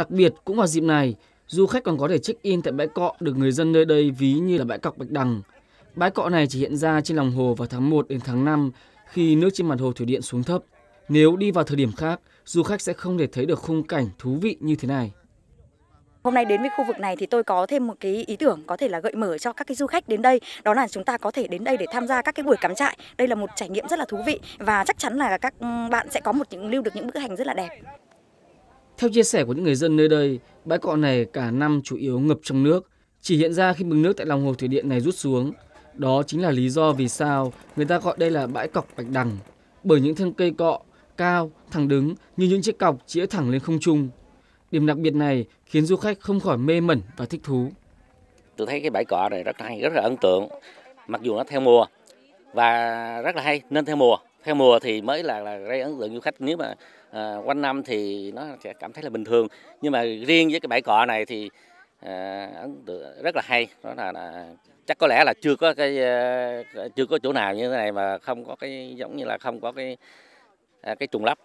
Đặc biệt cũng vào dịp này, du khách còn có thể check-in tại bãi cọ được người dân nơi đây ví như là bãi cọc Bạch Đằng. Bãi cọ này chỉ hiện ra trên lòng hồ vào tháng 1 đến tháng 5 khi nước trên mặt hồ thủy điện xuống thấp. Nếu đi vào thời điểm khác, du khách sẽ không thể thấy được khung cảnh thú vị như thế này. Hôm nay đến với khu vực này thì tôi có thêm một cái ý tưởng có thể là gợi mở cho các cái du khách đến đây, đó là chúng ta có thể đến đây để tham gia các cái buổi cắm trại. Đây là một trải nghiệm rất là thú vị và chắc chắn là các bạn sẽ có một những lưu được những bức hình rất là đẹp. Theo chia sẻ của những người dân nơi đây, bãi cọ này cả năm chủ yếu ngập trong nước, chỉ hiện ra khi mực nước tại lòng hồ thủy điện này rút xuống. Đó chính là lý do vì sao người ta gọi đây là bãi cọc bạch đằng, bởi những thân cây cọ cao, thẳng đứng như những chiếc cọc chĩa thẳng lên không trung. Điểm đặc biệt này khiến du khách không khỏi mê mẩn và thích thú. Tôi thấy cái bãi cọ này rất hay, rất là ấn tượng. Mặc dù nó theo mùa và rất là hay nên theo mùa theo mùa thì mới là, là gây ấn tượng du khách nếu mà à, quanh năm thì nó sẽ cảm thấy là bình thường nhưng mà riêng với cái bãi cọ này thì à, ấn tượng rất là hay đó là, là chắc có lẽ là chưa có cái à, chưa có chỗ nào như thế này mà không có cái giống như là không có cái à, cái trùng lắp